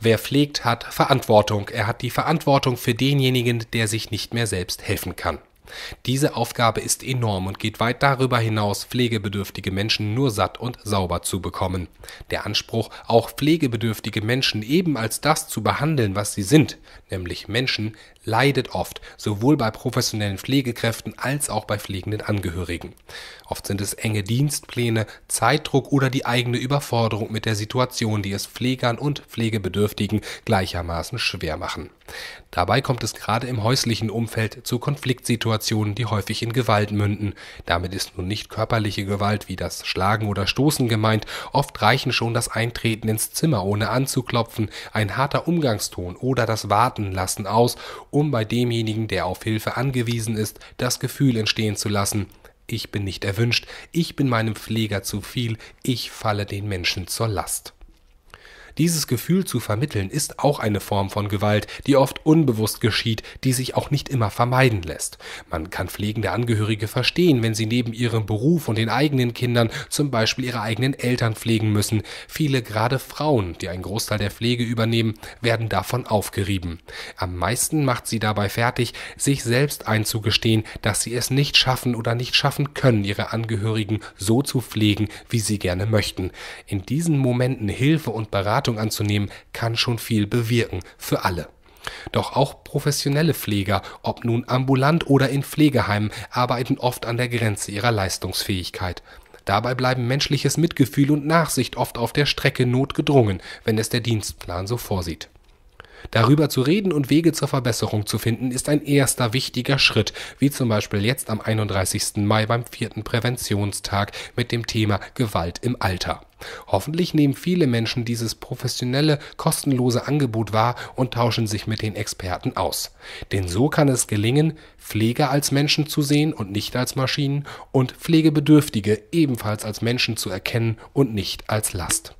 Wer pflegt, hat Verantwortung. Er hat die Verantwortung für denjenigen, der sich nicht mehr selbst helfen kann. Diese Aufgabe ist enorm und geht weit darüber hinaus, pflegebedürftige Menschen nur satt und sauber zu bekommen. Der Anspruch, auch pflegebedürftige Menschen eben als das zu behandeln, was sie sind, nämlich Menschen, leidet oft, sowohl bei professionellen Pflegekräften als auch bei pflegenden Angehörigen. Oft sind es enge Dienstpläne, Zeitdruck oder die eigene Überforderung mit der Situation, die es Pflegern und Pflegebedürftigen gleichermaßen schwer machen. Dabei kommt es gerade im häuslichen Umfeld zu Konfliktsituationen, die häufig in Gewalt münden. Damit ist nun nicht körperliche Gewalt wie das Schlagen oder Stoßen gemeint, oft reichen schon das Eintreten ins Zimmer ohne anzuklopfen, ein harter Umgangston oder das Warten lassen aus, um bei demjenigen, der auf Hilfe angewiesen ist, das Gefühl entstehen zu lassen, ich bin nicht erwünscht, ich bin meinem Pfleger zu viel, ich falle den Menschen zur Last. Dieses Gefühl zu vermitteln ist auch eine Form von Gewalt, die oft unbewusst geschieht, die sich auch nicht immer vermeiden lässt. Man kann pflegende Angehörige verstehen, wenn sie neben ihrem Beruf und den eigenen Kindern zum Beispiel ihre eigenen Eltern pflegen müssen. Viele, gerade Frauen, die einen Großteil der Pflege übernehmen, werden davon aufgerieben. Am meisten macht sie dabei fertig, sich selbst einzugestehen, dass sie es nicht schaffen oder nicht schaffen können, ihre Angehörigen so zu pflegen, wie sie gerne möchten. In diesen Momenten Hilfe und Beratung Beratung anzunehmen, kann schon viel bewirken für alle. Doch auch professionelle Pfleger, ob nun ambulant oder in Pflegeheimen, arbeiten oft an der Grenze ihrer Leistungsfähigkeit. Dabei bleiben menschliches Mitgefühl und Nachsicht oft auf der Strecke notgedrungen, wenn es der Dienstplan so vorsieht. Darüber zu reden und Wege zur Verbesserung zu finden, ist ein erster wichtiger Schritt, wie zum Beispiel jetzt am 31. Mai beim vierten Präventionstag mit dem Thema Gewalt im Alter. Hoffentlich nehmen viele Menschen dieses professionelle, kostenlose Angebot wahr und tauschen sich mit den Experten aus. Denn so kann es gelingen, Pflege als Menschen zu sehen und nicht als Maschinen und Pflegebedürftige ebenfalls als Menschen zu erkennen und nicht als Last.